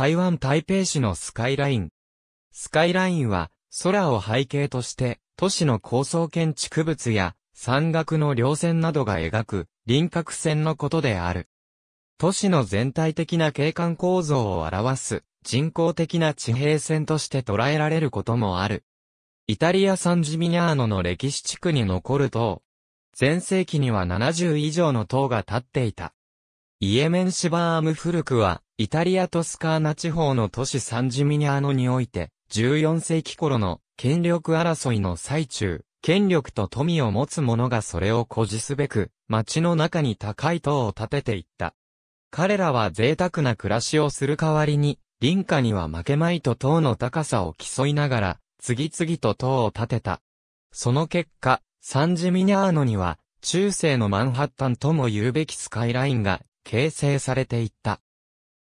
台湾台北市のスカイライン。スカイラインは、空を背景として、都市の高層建築物や、山岳の稜線などが描く、輪郭線のことである。都市の全体的な景観構造を表す、人工的な地平線として捉えられることもある。イタリアサンジミニャーノの歴史地区に残る塔。前世紀には70以上の塔が建っていた。イエメンシバーム古くは、イタリアトスカーナ地方の都市サンジミニアーノにおいて、14世紀頃の権力争いの最中、権力と富を持つ者がそれを誇示すべく、町の中に高い塔を建てていった。彼らは贅沢な暮らしをする代わりに、林家には負けまいと塔の高さを競いながら、次々と塔を建てた。その結果、サンジミニアーノには、中世のマンハッタンとも言うべきスカイラインが形成されていった。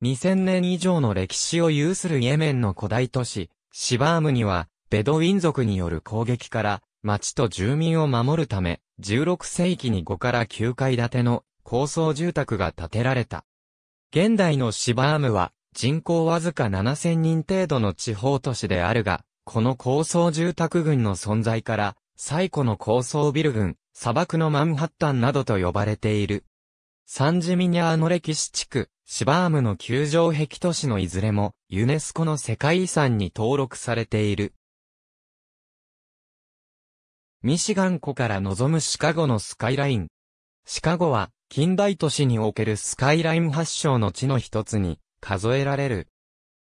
2000年以上の歴史を有するイエメンの古代都市、シバームには、ベドウィン族による攻撃から、町と住民を守るため、16世紀に5から9階建ての高層住宅が建てられた。現代のシバームは、人口わずか7000人程度の地方都市であるが、この高層住宅群の存在から、最古の高層ビル群、砂漠のマンハッタンなどと呼ばれている。サンジミニャーの歴史地区、シバームの球場壁都市のいずれも、ユネスコの世界遺産に登録されている。ミシガン湖から望むシカゴのスカイライン。シカゴは、近代都市におけるスカイライン発祥の地の一つに、数えられる。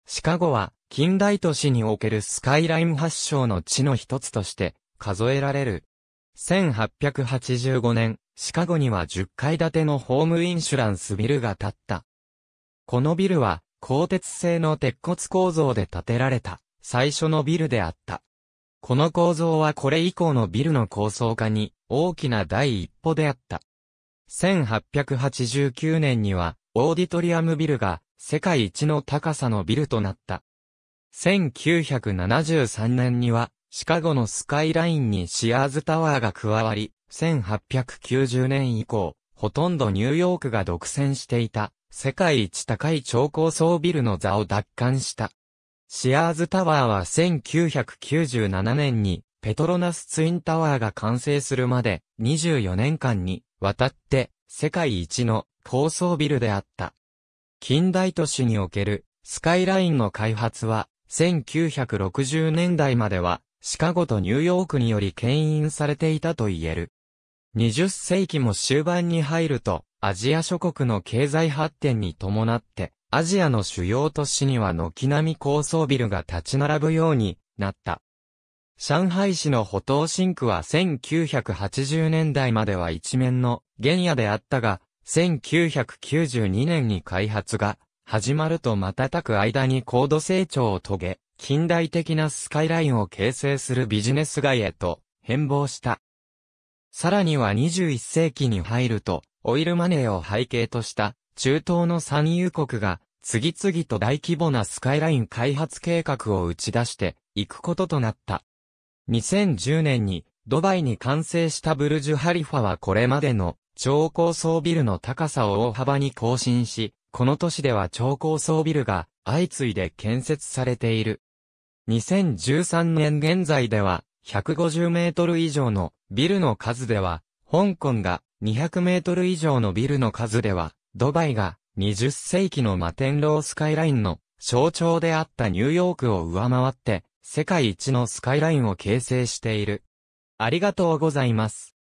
シカゴは、近代都市におけるスカイライン発祥の地の一つとして、数えられる。1885年、シカゴには10階建てのホームインシュランスビルが建った。このビルは、鋼鉄製の鉄骨構造で建てられた、最初のビルであった。この構造はこれ以降のビルの構想化に大きな第一歩であった。1889年にはオーディトリアムビルが世界一の高さのビルとなった。1973年にはシカゴのスカイラインにシアーズタワーが加わり、1890年以降、ほとんどニューヨークが独占していた、世界一高い超高層ビルの座を奪還した。シアーズタワーは1997年に、ペトロナスツインタワーが完成するまで、24年間に、わたって、世界一の高層ビルであった。近代都市におけるスカイラインの開発は、1960年代までは、シカゴとニューヨークにより牽引されていたと言える。20世紀も終盤に入ると、アジア諸国の経済発展に伴って、アジアの主要都市には軒並み高層ビルが立ち並ぶようになった。上海市の歩道新区は1980年代までは一面の原野であったが、1992年に開発が始まると瞬く間に高度成長を遂げ、近代的なスカイラインを形成するビジネス街へと変貌した。さらには21世紀に入ると、オイルマネーを背景とした中東の産油国が次々と大規模なスカイライン開発計画を打ち出していくこととなった。2010年にドバイに完成したブルジュハリファはこれまでの超高層ビルの高さを大幅に更新し、この都市では超高層ビルが相次いで建設されている。2013年現在では150メートル以上のビルの数では、香港が200メートル以上のビルの数では、ドバイが20世紀のマテンロースカイラインの象徴であったニューヨークを上回って、世界一のスカイラインを形成している。ありがとうございます。